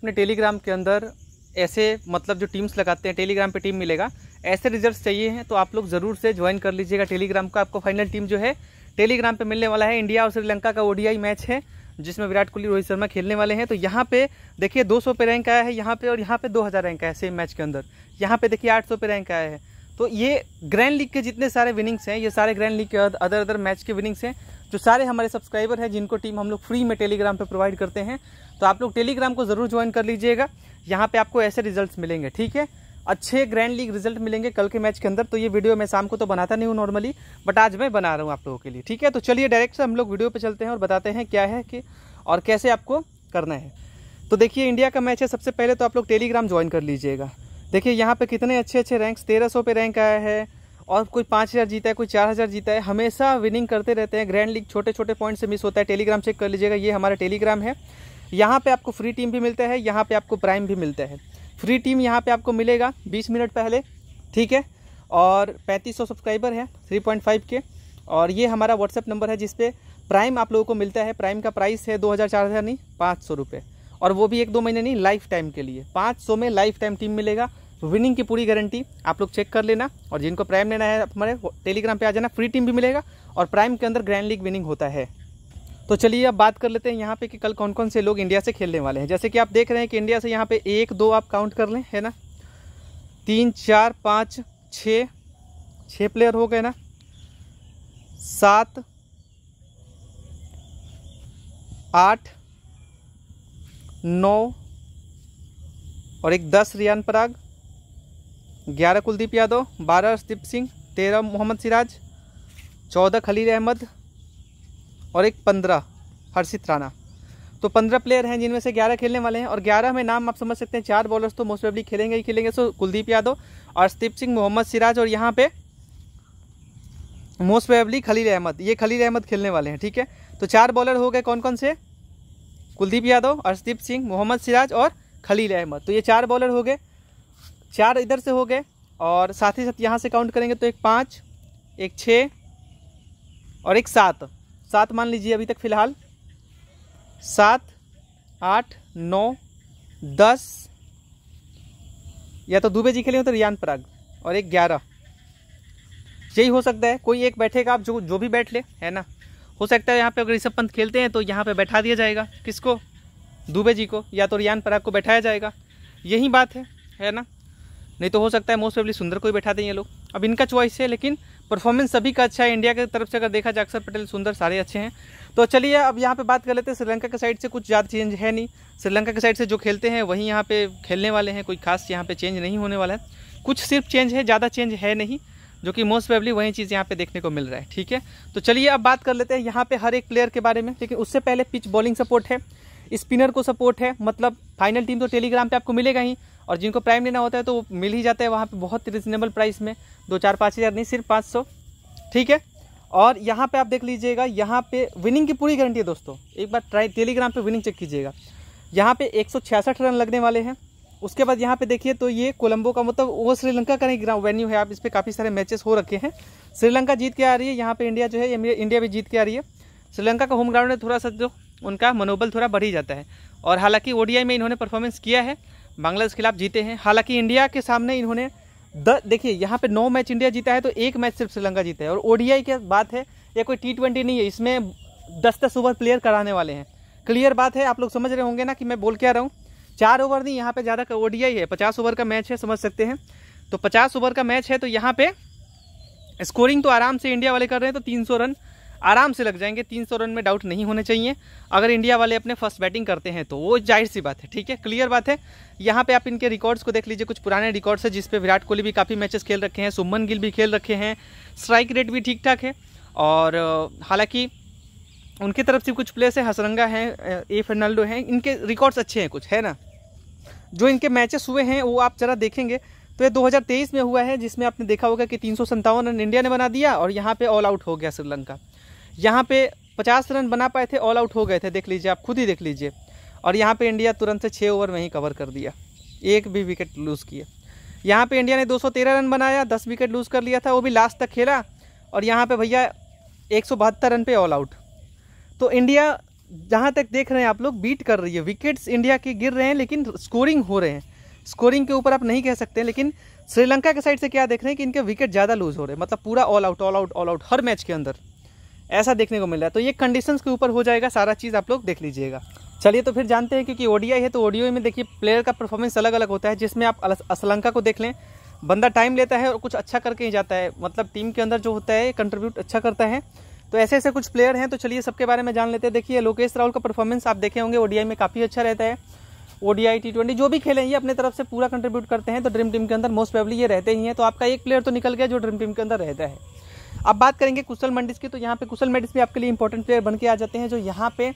अपने टेलीग्राम के अंदर ऐसे मतलब जो टीम्स लगाते हैं टेलीग्राम पे टीम मिलेगा ऐसे रिजल्ट चाहिए हैं तो आप लोग ज़रूर से ज्वाइन कर लीजिएगा टेलीग्राम का आपको फाइनल टीम जो है टेलीग्राम पे मिलने वाला है इंडिया और श्रीलंका का ओडीआई मैच है जिसमें विराट कोहली रोहित शर्मा खेलने वाले हैं तो यहाँ पे देखिए 200 पे रैंक आया है यहाँ पे और यहाँ पे 2000 रैंक आया है सेम मैच के अंदर यहाँ पे देखिए 800 पे रैंक आया है तो ये ग्रैंड लीग के जितने सारे विनिंग्स हैं ये सारे ग्रैंड लीग के अदर अदर मैच के विनिंग्स हैं जो सारे हमारे सब्सक्राइबर हैं जिनको टीम हम लोग फ्री में टेलीग्राम पे प्रोवाइड करते हैं तो आप लोग टेलीग्राम को ज़रूर ज्वाइन कर लीजिएगा यहाँ पे आपको ऐसे रिजल्ट्स मिलेंगे ठीक है अच्छे ग्रैंड लीग रिजल्ट मिलेंगे कल के मैच के अंदर तो ये वीडियो मैं शाम को तो बनाता नहीं हूँ नॉर्मली बट आज मैं बना रहा हूँ आप लोगों के लिए ठीक है तो चलिए डायरेक्ट से हम लोग वीडियो पर चलते हैं और बताते हैं क्या है कि और कैसे आपको करना है तो देखिए इंडिया का मैच है सबसे पहले तो आप लोग टेलीग्राम ज्वाइन कर लीजिएगा देखिए यहाँ पे कितने अच्छे अच्छे रैंक्स तेरह सौ पे रैंक आया है और कोई पाँच हज़ार जीता है कोई चार हज़ार जीता है हमेशा विनिंग करते रहते हैं ग्रैंड लीग छोटे छोटे पॉइंट से मिस होता है टेलीग्राम चेक कर लीजिएगा ये हमारा टेलीग्राम है यहाँ पर आपको फ्री टीम भी मिलता है यहाँ पर आपको प्राइम भी मिलता है फ्री टीम यहाँ पर आपको मिलेगा बीस मिनट पहले ठीक है और पैंतीस सब्सक्राइबर है थ्री के और ये हमारा व्हाट्सएप नंबर है जिसपे प्राइम आप लोगों को मिलता है प्राइम का प्राइस है दो हज़ार चार हज़ार नहीं पाँच सौ रुपये और वो भी एक दो महीने नहीं लाइफ टाइम के लिए पाँच सौ में लाइफ टाइम टीम मिलेगा विनिंग तो की पूरी गारंटी आप लोग चेक कर लेना और जिनको प्राइम लेना है हमारे टेलीग्राम पे आ जाना फ्री टीम भी मिलेगा और प्राइम के अंदर ग्रैंड लीग विनिंग होता है तो चलिए अब बात कर लेते हैं यहाँ पे कि कल कौन कौन से लोग इंडिया से खेलने वाले हैं जैसे कि आप देख रहे हैं कि इंडिया से यहाँ पे एक दो आप काउंट कर लें है ना तीन चार पाँच छ छः प्लेयर हो गए ना सात आठ नौ और एक दस रियान पराग ग्यारह कुलदीप यादव बारह अर्षदीप सिंह तेरह मोहम्मद सिराज चौदह खलील अहमद और एक पंद्रह हर्षित राणा तो पंद्रह प्लेयर हैं जिनमें से ग्यारह खेलने वाले हैं और ग्यारह में नाम आप समझ सकते हैं चार बॉलर्स तो मोस्ट प्रोबली खेलेंगे ही खेलेंगे सो कुलदीप यादव अर्षदीप सिंह मोहम्मद सिराज और यहाँ पे मोस्ट प्रोबेबली खलील अहमद ये खलील अहमद खेलने वाले हैं ठीक है तो चार बॉलर हो गए कौन कौन से कुलदीप यादव अर्षदीप सिंह मोहम्मद सिराज और खलील अहमद तो ये चार बॉलर हो गए चार इधर से हो गए और साथ ही साथ यहाँ से काउंट करेंगे तो एक पाँच एक छः और एक सात सात मान लीजिए अभी तक फ़िलहाल सात आठ नौ दस या तो दुबे जी खेलेंगे तो रियान पराग और एक ग्यारह यही हो सकता है कोई एक बैठेगा आप जो जो भी बैठ ले है ना हो सकता है यहाँ पे अगर ऋषभ पंत खेलते हैं तो यहाँ पे बैठा दिया जाएगा किसको दुबे जी को या तो रियान पराग को बैठाया जाएगा यही बात है है ना नहीं तो हो सकता है मोस्ट ऑफली सुंदर को ही बैठा दें ये लोग अब इनका चॉइस है लेकिन परफॉर्मेंस सभी का अच्छा है इंडिया की तरफ से अगर देखा जाए अक्सर पटेल सुंदर सारे अच्छे हैं तो चलिए अब यहाँ पे बात कर लेते हैं श्रीलंका के साइड से कुछ ज़्यादा चेंज है नहीं श्रीलंका के साइड से जो खेलते हैं वहीं यहाँ पे खेलने वाले हैं कोई खास यहाँ पे चेंज नहीं होने वाला है कुछ सिर्फ चेंज है ज़्यादा चेंज है नहीं जो कि मोस्ट वेबली वही चीज़ यहाँ पे देखने को मिल रहा है ठीक है तो चलिए अब बात कर लेते हैं यहाँ पे हर एक प्लेयर के बारे में लेकिन उससे पहले पिच बॉलिंग सपोर्ट है स्पिनर को सपोर्ट है मतलब फाइनल टीम तो टेलीग्राम पे आपको मिलेगा ही और जिनको प्राइम लेना होता है तो मिल ही जाता है वहाँ पे बहुत रिजनेबल प्राइस में दो चार पाँच हज़ार नहीं सिर्फ पाँच सौ ठीक है और यहाँ पे आप देख लीजिएगा यहाँ पे विनिंग की पूरी गारंटी है दोस्तों एक बार ट्राई टेलीग्राम पर विनिंग चेक कीजिएगा यहाँ पे एक रन लगने वाले हैं उसके बाद यहाँ पर देखिए तो ये कोलम्बो का मतलब वो श्रीलंका का नहीं वेन्यू है आप इस पर काफ़ी सारे मैचेस हो रखे हैं श्रीलंका जीत के आ रही है यहाँ पर इंडिया जो है इंडिया भी जीत के आ रही है श्रीलंका का होम ग्राउंड है थोड़ा सा जो उनका मनोबल थोड़ा बढ़ ही जाता है और हालांकि ओडीआई में इन्होंने परफॉर्मेंस किया है बांग्लादेश के खिलाफ जीते हैं हालांकि इंडिया के सामने इन्होंने द देखिए यहाँ पे नौ मैच इंडिया जीता है तो एक मैच सिर्फ श्रीलंका जीता है और ओडीआई की बात है ये कोई टी ट्वेंटी नहीं है इसमें दस दस ओवर प्लेयर कराने वाले हैं क्लियर बात है आप लोग समझ रहे होंगे ना कि मैं बोल क्या रहा हूँ चार ओवर नहीं यहाँ पर ज़्यादा ओडीआई है पचास ओवर का मैच है समझ सकते हैं तो पचास ओवर का मैच है तो यहाँ पे स्कोरिंग तो आराम से इंडिया वाले कर रहे हैं तो तीन रन आराम से लग जाएंगे 300 रन में डाउट नहीं होने चाहिए अगर इंडिया वाले अपने फर्स्ट बैटिंग करते हैं तो वो जाहिर सी बात है ठीक है क्लियर बात है यहाँ पे आप इनके रिकॉर्ड्स को देख लीजिए कुछ पुराने रिकॉर्ड्स है जिसपे विराट कोहली भी काफ़ी मैचेस खेल रखे हैं सुमन गिल भी खेल रखे हैं स्ट्राइक रेट भी ठीक ठाक है और हालाँकि उनकी तरफ से कुछ प्लेयर्स हैं हसरंगा हैं ए फर्नाल्डो हैं इनके रिकॉर्ड्स अच्छे हैं कुछ है ना जो इनके मैचेस हुए हैं वो आप ज़रा देखेंगे तो ये 2023 में हुआ है जिसमें आपने देखा होगा कि तीन रन इंडिया ने बना दिया और यहाँ पे ऑल आउट हो गया श्रीलंका यहाँ पे पचास रन बना पाए थे ऑल आउट हो गए थे देख लीजिए आप खुद ही देख लीजिए और यहाँ पे इंडिया तुरंत से छः ओवर में ही कवर कर दिया एक भी विकेट लूज़ किए यहाँ पे इंडिया ने 213 रन बनाया 10 विकेट लूज़ कर लिया था वो भी लास्ट तक खेला और यहाँ पे भैया एक रन पे ऑल आउट तो इंडिया जहाँ तक देख रहे हैं आप लोग बीट कर रही है विकेट्स इंडिया के गिर रहे हैं लेकिन स्कोरिंग हो रहे हैं स्कोरिंग के ऊपर आप नहीं कह सकते हैं लेकिन श्रीलंका के साइड से क्या देख रहे हैं कि इनके विकेट ज़्यादा लूज़ हो रहे हैं मतलब पूरा all out all out all out हर मैच के अंदर ऐसा देखने को मिल रहा है तो ये कंडीशंस के ऊपर हो जाएगा सारा चीज़ आप लोग देख लीजिएगा चलिए तो फिर जानते हैं क्योंकि ओडीआई है तो ओडीआई में देखिए प्लेयर का परफॉर्मेंस अलग अलग होता है जिसमें आप असलंका को देख लें बंदा टाइम लेता है और कुछ अच्छा करके ही जाता है मतलब टीम के अंदर जो होता है कंट्रीब्यूट अच्छा करता है तो ऐसे ऐसे कुछ प्लेयर हैं तो चलिए सबके बारे में जान लेते हैं देखिए लोकेश राहुल का परफॉर्मेंस आप देखे होंगे ओडीआई में काफ़ी अच्छा रहता है ओडीआई टी ट्वेंटी जो भी खेले ये अपने तरफ से पूरा कंट्रीब्यूट करते हैं तो ड्रीम टीम के अंदर मोस्ट प्रेबली ये रहते ही हैं तो आपका एक प्लेयर तो निकल गया जो ड्रीम टीम के अंदर रहता है अब बात करेंगे कुशल मंडिस की तो यहाँ पे कुशल मंडिस भी आपके लिए इंपॉर्टेंट प्लेयर बन के आ जाते हैं जो यहाँ पे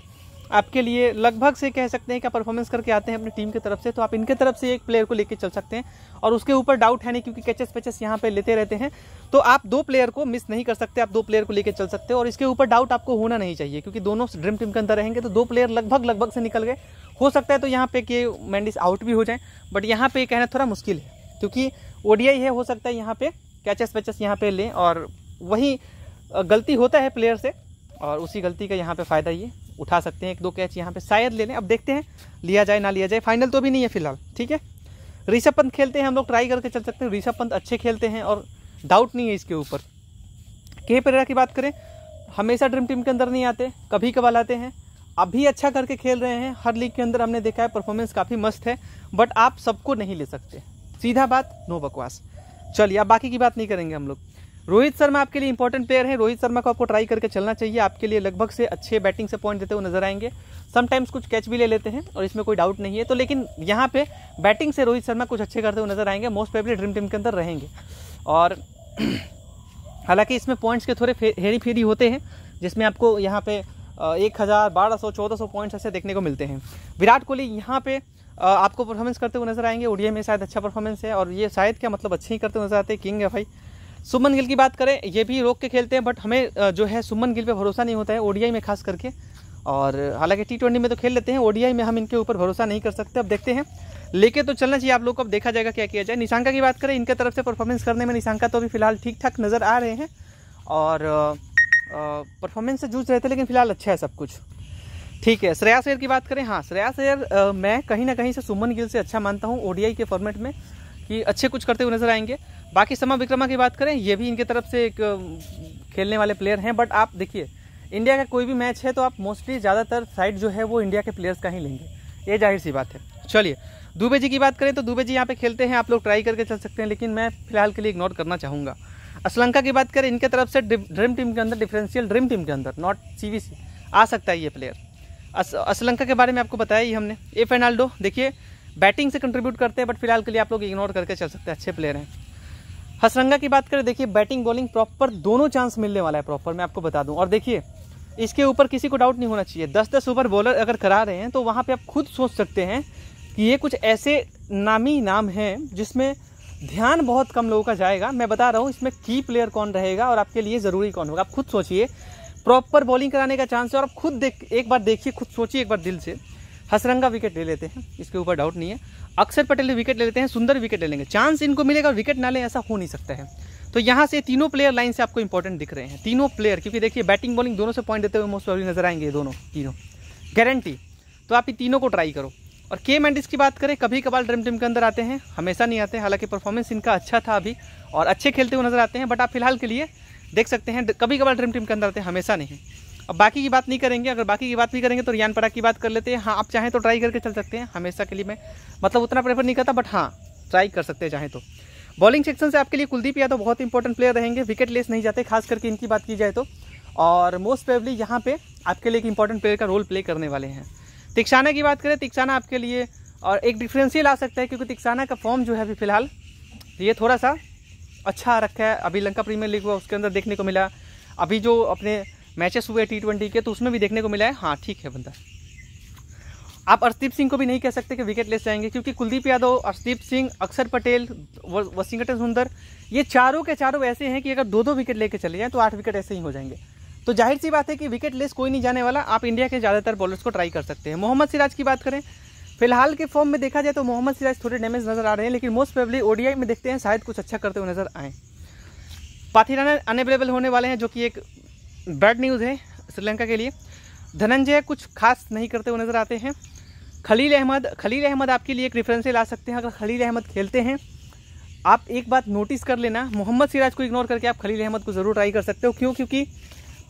आपके लिए लगभग से कह सकते हैं क्या परफॉर्मेंस करके आते हैं अपनी टीम की तरफ से तो आप इनके तरफ से एक प्लेयर को लेकर चल सकते हैं और उसके ऊपर डाउट है नहीं क्योंकि कैचेस पैचेस यहाँ पे लेते रहते हैं तो आप दो प्लेयर को मिस नहीं कर सकते आप दो प्लेयर को लेकर चल सकते हैं और इसके ऊपर डाउट आपको होना नहीं चाहिए क्योंकि दोनों ड्रीम टीम के अंदर रहेंगे तो दो प्लेयर लगभग लगभग से निकल गए हो सकता है तो यहाँ पे कि मैंडिस आउट भी हो जाए बट यहाँ पे कहना थोड़ा मुश्किल है क्योंकि ओडीआई है हो सकता है यहाँ पे कैचेस वैचेस यहाँ पे लें और वही गलती होता है प्लेयर से और उसी गलती का यहाँ पे फ़ायदा ये उठा सकते हैं एक दो कैच यहाँ पे शायद ले लें अब देखते हैं लिया जाए ना लिया जाए फाइनल तो भी नहीं है फिलहाल ठीक है ऋषभ पंत खेलते हैं हम लोग ट्राई करके चल सकते हैं ऋषभ पंत अच्छे खेलते हैं और डाउट नहीं है इसके ऊपर के पेरेरा की बात करें हमेशा ड्रीम टीम के अंदर नहीं आते कभी कभार आते हैं अभी अच्छा करके खेल रहे हैं हर लीग के अंदर हमने देखा है परफॉर्मेंस काफ़ी मस्त है बट आप सबको नहीं ले सकते सीधा बात नो बकवास चलिए अब बाकी की बात नहीं करेंगे हम लोग रोहित शर्मा आपके लिए इंपॉर्टेंट प्लेयर है रोहित शर्मा को आपको ट्राई करके चलना चाहिए आपके लिए लगभग से अच्छे बैटिंग से पॉइंट देते हुए नजर आएंगे समटाइम्स कुछ कैच भी ले लेते हैं और इसमें कोई डाउट नहीं है तो लेकिन यहाँ पे बैटिंग से रोहित शर्मा कुछ अच्छे करते हुए नजर आएंगे मोस्ट पेबली ड्रीम टीम के अंदर रहेंगे और हालांकि इसमें पॉइंट्स के थोड़े हेरी फेरी होते हैं जिसमें आपको यहाँ पे एक हज़ार बारह सौ चौदह सौ पॉइंट्स ऐसे देखने को मिलते हैं विराट कोहली यहाँ पे आपको परफॉर्मेंस करते हुए नजर आएंगे ओडिया में शायद अच्छा परफॉर्मेंस है और ये शायद क्या मतलब अच्छे ही करते हुए नजर आते हैं किंग है भाई सुमन गिल की बात करें ये भी रोक के खेलते हैं बट हमें जो है सुमन गिल पे भरोसा नहीं होता है ओडीआई में खास करके और हालांकि टी ट्वेंटी में तो खेल लेते हैं ओडीआई में हम इनके ऊपर भरोसा नहीं कर सकते अब देखते हैं लेके तो चलना चाहिए आप लोग को अब देखा जाएगा क्या किया जाए निशांका की बात करें इनके तरफ से परफॉर्मेंस करने में निशांका तो अभी फिलहाल ठीक ठाक नज़र आ रहे हैं और परफॉर्मेंस से जूझ रहे थे लेकिन फिलहाल अच्छा है सब कुछ ठीक है श्रेयास अयर की बात करें हाँ श्रेयास अयर मैं कहीं ना कहीं से सुमन गिल से अच्छा मानता हूँ ओडीआई के फॉर्मेट में कि अच्छे कुछ करते हुए नजर आएंगे बाकी समा विक्रमा की बात करें ये भी इनके तरफ से एक खेलने वाले प्लेयर हैं बट आप देखिए इंडिया का कोई भी मैच है तो आप मोस्टली ज़्यादातर साइड जो है वो इंडिया के प्लेयर्स का ही लेंगे ये जाहिर सी बात है चलिए दुबे जी की बात करें तो दुबे जी यहाँ पे खेलते हैं आप लोग ट्राई करके चल सकते हैं लेकिन मैं फिलहाल के लिए इग्नोर करना चाहूँगा श्रीलंका की बात करें इनके तरफ से ड्रीम टीम के अंदर डिफरेंशियल ड्रीम टीम के अंदर नॉट सी आ सकता है ये प्लेयर श्रीलंका के बारे में आपको बताया ही हमने ए फेनाल्डो देखिए बैटिंग से कंट्रीब्यूट करते हैं बट फिलहाल के लिए आप लोग इग्नोर करके चल सकते हैं अच्छे प्लेयर हैं हसरंगा की बात करें देखिए बैटिंग बॉलिंग प्रॉपर दोनों चांस मिलने वाला है प्रॉपर मैं आपको बता दूं और देखिए इसके ऊपर किसी को डाउट नहीं होना चाहिए दस दस ओवर बॉलर अगर करा रहे हैं तो वहाँ पे आप खुद सोच सकते हैं कि ये कुछ ऐसे नामी नाम हैं जिसमें ध्यान बहुत कम लोगों का जाएगा मैं बता रहा हूँ इसमें की प्लेयर कौन रहेगा और आपके लिए ज़रूरी कौन होगा आप खुद सोचिए प्रॉपर बॉलिंग कराने का चांस है और आप खुद देख एक बार देखिए खुद सोचिए एक बार दिल से हसरंगा विकेट ले लेते हैं इसके ऊपर डाउट नहीं है अक्सर पटेल विकेट ले लेते हैं सुंदर विकेट ले लेंगे चांस इनको मिलेगा और विकेट ना लें ऐसा हो नहीं सकता है तो यहाँ से तीनों प्लेयर लाइन से आपको इंपॉर्टेंट दिख रहे हैं तीनों प्लेयर क्योंकि देखिए बैटिंग बॉलिंग दोनों से पॉइंट देते हुए मोस्ट प्रॉब्लम नजर आएंगे दोनों तीनों गारंटी तो आप इन तीनों को ट्राई करो और के मैंडिस की बात करें कभी कभार ड्रीम टीम के अंदर आते हैं हमेशा नहीं आते हालांकि परफॉर्मेंस इनका अच्छा था अभी और अच्छे खेलते हुए नजर आते हैं बट आप फिलहाल के लिए देख सकते हैं कभी कभार ड्रीम टीम के अंदर आते हैं हमेशा नहीं अब बाकी की बात नहीं करेंगे अगर बाकी की बात नहीं करेंगे तो रियान पराग की बात कर लेते हैं हाँ आप चाहें तो ट्राई करके चल सकते हैं हमेशा के लिए मैं मतलब उतना प्रेफर नहीं करता बट हाँ ट्राई कर सकते हैं चाहें तो बॉलिंग सेक्शन से आपके लिए कुलदीप यादव बहुत इंपॉर्टेंट प्लेयर रहेंगे विकेट लेस नहीं जाते खास करके इनकी बात की जाए तो और मोस्ट प्रेवली यहाँ पर आपके लिए एक इंपॉर्टेंट प्लेयर का रोल प्ले करने वाले हैं तिक्साना की बात करें तिक्साना आपके लिए और एक ही आ सकता है क्योंकि तिक्साना का फॉर्म जो है अभी फिलहाल ये थोड़ा सा अच्छा रखा है अभी लंका प्रीमियर लीग हुआ उसके अंदर देखने को मिला अभी जो अपने मैचेस हुए टी ट्वेंटी के तो उसमें भी देखने को मिला है हाँ ठीक है बंदा आप अर्शदीप सिंह को भी नहीं कह सकते कि विकेट ले जाएंगे क्योंकि कुलदीप यादव अर्शदीप सिंह अक्षर पटेल वसिंगटन सुंदर ये चारों के चारों ऐसे हैं कि अगर दो दो विकेट लेके चले जाएँ तो आठ विकेट ऐसे ही हो जाएंगे तो जाहिर सी बात है कि विकेट लेस कोई नहीं जाने वाला आप इंडिया के ज़्यादातर बॉलर्स को ट्राई कर सकते हैं मोहम्मद सिराज की बात करें फिलहाल के फॉर्म में देखा जाए तो मोहम्मद सिराज थोड़े डैमेज नज़र आ रहे हैं लेकिन मोस्ट प्रेबली ओडीआई में देखते हैं शायद कुछ अच्छा करते हुए नज़र आए पाथिराना अनअवेलेबल होने वाले हैं जो कि एक बैड न्यूज़ है श्रीलंका के लिए धनंजय कुछ खास नहीं करते हुए नज़र आते हैं खलील अहमद खलील अहमद आपके लिए एक रेफरेंस ला सकते हैं अगर खलील अहमद खेलते हैं आप एक बात नोटिस कर लेना मोहम्मद सिराज को इग्नोर करके आप खलील अहमद को ज़रूर ट्राई कर सकते हो क्यों क्योंकि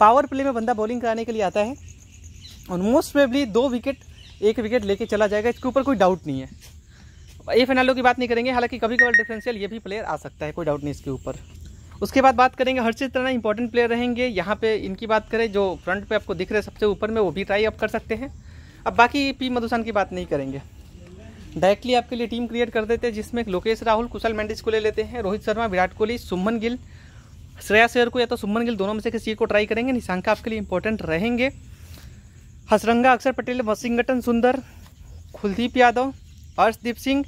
पावर प्ले में बंदा बॉलिंग कराने के लिए आता है और मोस्ट प्रेबली दो विकेट एक विकेट लेके चला जाएगा इसके ऊपर कोई डाउट नहीं है ये फिनालों की बात नहीं करेंगे हालांकि कभी कभार डिफरेंशियल ये भी प्लेयर आ सकता है कोई डाउट नहीं इसके ऊपर उसके बाद बात करेंगे हर्षित राणा इंपॉर्टेंट प्लेयर रहेंगे यहाँ पे इनकी बात करें जो फ्रंट पे आपको दिख रहे सबसे ऊपर में वो भी ट्राई आप कर सकते हैं अब बाकी पी मधुसान की बात नहीं करेंगे डायरेक्टली आपके लिए टीम क्रिएट कर देते हैं जिसमें लोकेश राहुल कुशल मैंडिस को ले लेते हैं रोहित शर्मा विराट कोहली सुमन गिल श्रेया सेयर को या तो सुमन गिल दोनों में से किसी को ट्राई करेंगे निशांक आपके लिए इंपॉर्टेंट रहेंगे हसरंगा अक्षर पटेल वॉशिंगटन सुंदर कुलदीप यादव अर्शदीप सिंह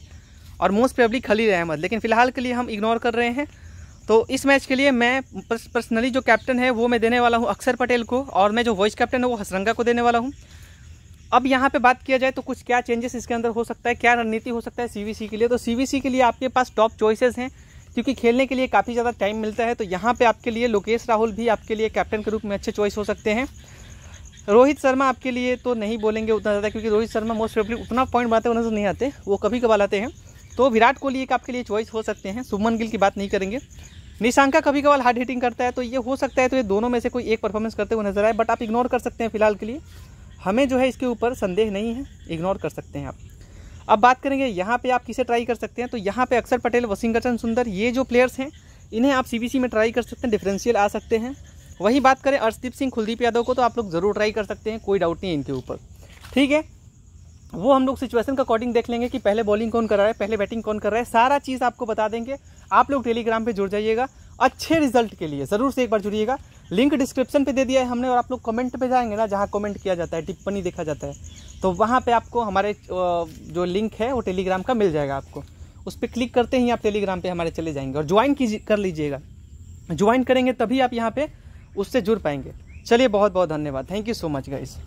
और मोस्ट प्रेबली खलील अहमद लेकिन फिलहाल के लिए हम इग्नोर कर रहे हैं तो इस मैच के लिए मैं पर्सनली जो कैप्टन है वो मैं देने वाला हूँ अक्षर पटेल को और मैं जो वाइस कैप्टन है वो हसरंगा को देने वाला हूँ अब यहाँ पे बात किया जाए तो कुछ क्या चेंजेस इसके अंदर हो सकता है क्या रणनीति हो सकता है सीवीसी के लिए तो सीवीसी के लिए आपके पास टॉप चॉइसेस हैं क्योंकि खेलने के लिए काफ़ी ज़्यादा टाइम मिलता है तो यहाँ पे आपके लिए लोकेश राहुल भी आपके लिए कैप्टन के रूप में अच्छे चॉइस हो सकते हैं रोहित शर्मा आपके लिए तो नहीं बोलेंगे उतना ज़्यादा क्योंकि रोहित शर्मा मोस्ट प्रेबली उतना पॉइंट बनाते हुए नजर नहीं आते वो कभी कभार आते हैं तो विराट कोहली एक आपके लिए चॉइस हो सकते हैं सुमन गिल की बात नहीं करेंगे निशांका कभी कभार हार्ड हिटिंग करता है तो ये हो सकता है तो ये दोनों में से कोई एक परफॉर्मेंस करते हुए नजर आए बट आप इग्नोर कर सकते हैं फिलहाल के लिए हमें जो है इसके ऊपर संदेह नहीं है इग्नोर कर सकते हैं आप अब बात करेंगे यहाँ पे आप किसे ट्राई कर सकते हैं तो यहाँ पे अक्षर पटेल वसिंगटन सुंदर ये जो प्लेयर्स हैं इन्हें आप सी में ट्राई कर सकते हैं डिफरेंशियल आ सकते हैं वहीं बात करें अर्शदीप सिंह कुलदीप यादव को तो आप लोग ज़रूर ट्राई कर सकते हैं कोई डाउट नहीं इनके ऊपर ठीक है वो हम लोग सिचुएशन का अकॉर्डिंग देख लेंगे कि पहले बॉलिंग कौन कर रहा है पहले बैटिंग कौन कर रहा है सारा चीज़ आपको बता देंगे आप लोग टेलीग्राम पे जुड़ जाइएगा अच्छे रिजल्ट के लिए ज़रूर से एक बार जुड़िएगा लिंक डिस्क्रिप्शन पे दे दिया है हमने और आप लोग कमेंट पे जाएंगे ना जहाँ कमेंट किया जाता है टिप्पणी देखा जाता है तो वहाँ पर आपको हमारे जो लिंक है वो टेलीग्राम का मिल जाएगा आपको उस पर क्लिक करते ही आप टेलीग्राम पर हमारे चले जाएंगे और ज्वाइन कीजिए कर लीजिएगा ज्वाइन करेंगे तभी आप यहाँ पर उससे जुड़ पाएंगे चलिए बहुत बहुत धन्यवाद thank you so much guys